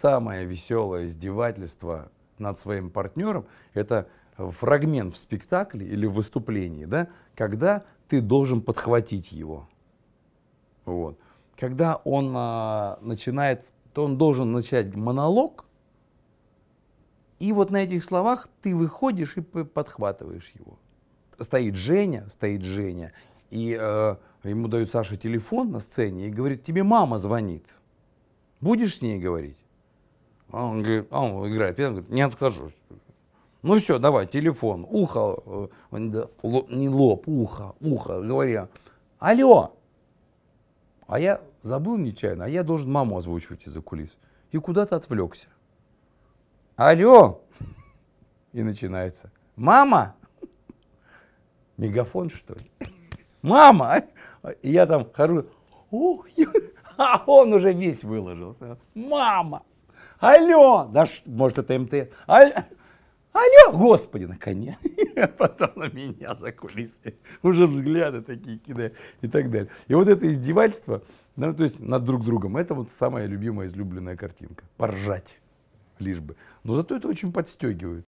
самое веселое издевательство над своим партнером — это фрагмент в спектакле или в выступлении, да, когда ты должен подхватить его. Вот. Когда он а, начинает, то он должен начать монолог, и вот на этих словах ты выходишь и подхватываешь его. Стоит Женя, стоит Женя, и э, ему дают Саша телефон на сцене и говорит, тебе мама звонит, будешь с ней говорить? А он говорит, а он играет, я говорю, не откажусь. Ну все, давай, телефон, ухо, э, не лоб, ухо, ухо, говоря, алло. А я забыл нечаянно, а я должен маму озвучивать из-за кулис. И куда-то отвлекся. Алло! И начинается. Мама! Мегафон, что ли? Мама! И я там хожу, ух, а он уже весь выложился. Мама! Алло! да, может, это МТ? Алло! Алло, господи, наконец. Потом на меня за кулисы уже взгляды такие кидают и так далее. И вот это издевательство, ну, то есть над друг другом, это вот самая любимая, излюбленная картинка. Поржать лишь бы. Но зато это очень подстегивает.